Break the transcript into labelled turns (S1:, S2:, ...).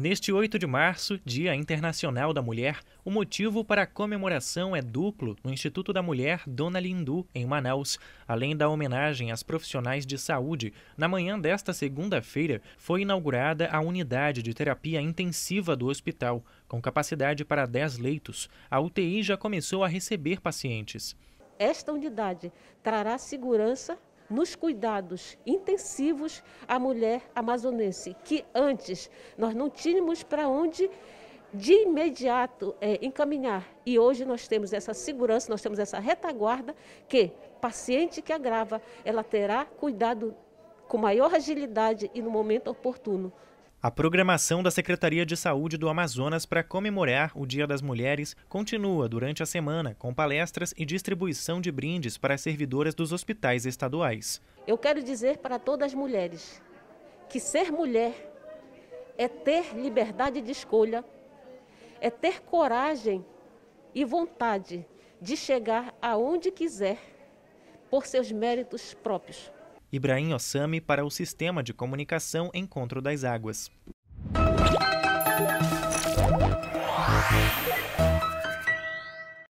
S1: Neste 8 de março, Dia Internacional da Mulher, o motivo para a comemoração é duplo no Instituto da Mulher Dona Lindu, em Manaus. Além da homenagem às profissionais de saúde, na manhã desta segunda-feira foi inaugurada a unidade de terapia intensiva do hospital, com capacidade para 10 leitos. A UTI já começou a receber pacientes.
S2: Esta unidade trará segurança nos cuidados intensivos à mulher amazonense, que antes nós não tínhamos para onde de imediato é, encaminhar. E hoje nós temos essa segurança, nós temos essa retaguarda que paciente que agrava, ela terá cuidado com maior agilidade e no momento oportuno.
S1: A programação da Secretaria de Saúde do Amazonas para comemorar o Dia das Mulheres continua durante a semana, com palestras e distribuição de brindes para servidoras dos hospitais estaduais.
S2: Eu quero dizer para todas as mulheres que ser mulher é ter liberdade de escolha, é ter coragem e vontade de chegar aonde quiser por seus méritos próprios.
S1: Ibrahim Ossami para o Sistema de Comunicação Encontro das Águas